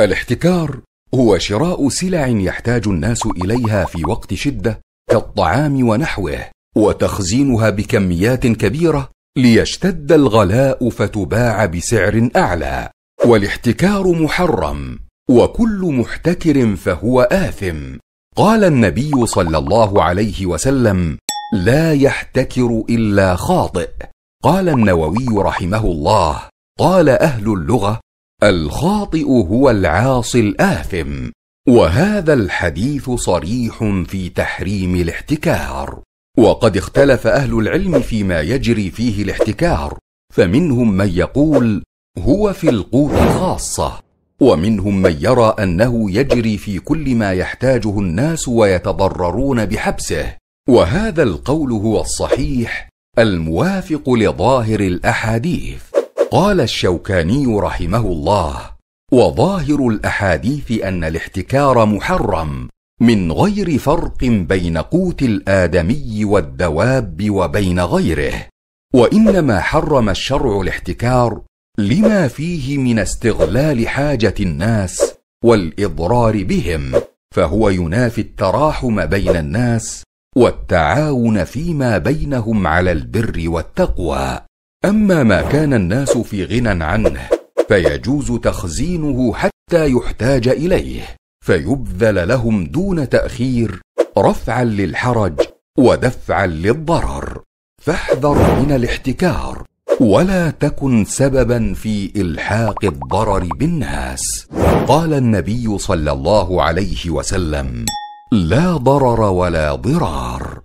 الاحتكار هو شراء سلع يحتاج الناس اليها في وقت شده كالطعام ونحوه وتخزينها بكميات كبيره ليشتد الغلاء فتباع بسعر اعلى والاحتكار محرم وكل محتكر فهو اثم قال النبي صلى الله عليه وسلم لا يحتكر الا خاطئ قال النووي رحمه الله قال اهل اللغه الخاطئ هو العاصي الآثم وهذا الحديث صريح في تحريم الاحتكار وقد اختلف أهل العلم فيما يجري فيه الاحتكار فمنهم من يقول هو في القوت خاصة ومنهم من يرى أنه يجري في كل ما يحتاجه الناس ويتضررون بحبسه وهذا القول هو الصحيح الموافق لظاهر الأحاديث قال الشوكاني رحمه الله وظاهر الاحاديث ان الاحتكار محرم من غير فرق بين قوت الادمي والدواب وبين غيره وانما حرم الشرع الاحتكار لما فيه من استغلال حاجه الناس والاضرار بهم فهو ينافي التراحم بين الناس والتعاون فيما بينهم على البر والتقوى اما ما كان الناس في غنى عنه فيجوز تخزينه حتى يحتاج اليه فيبذل لهم دون تاخير رفعا للحرج ودفعا للضرر فاحذر من الاحتكار ولا تكن سببا في الحاق الضرر بالناس قال النبي صلى الله عليه وسلم لا ضرر ولا ضرار